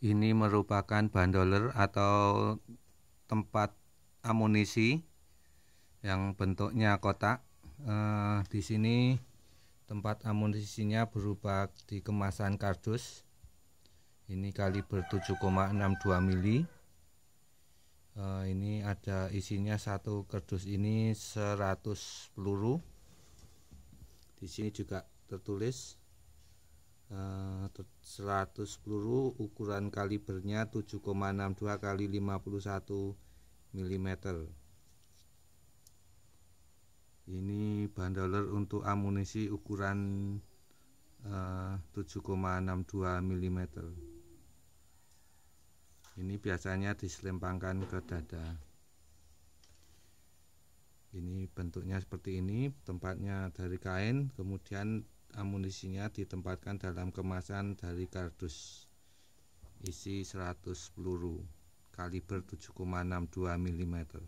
Ini merupakan bandoler atau tempat amunisi yang bentuknya kotak. Eh, di sini tempat amunisinya berupa di kemasan kardus. Ini kaliber 7,62 mili. Eh, ini ada isinya satu kardus ini 100 peluru. Di sini juga tertulis 100 eh, peluru ukuran kalibernya 7,62 kali 51 mm ini bandoler untuk amunisi ukuran 7,62 eh, mm ini biasanya diselempangkan ke dada ini bentuknya seperti ini tempatnya dari kain kemudian amunisinya ditempatkan dalam kemasan dari kardus isi 100 peluru kaliber 7,62 mm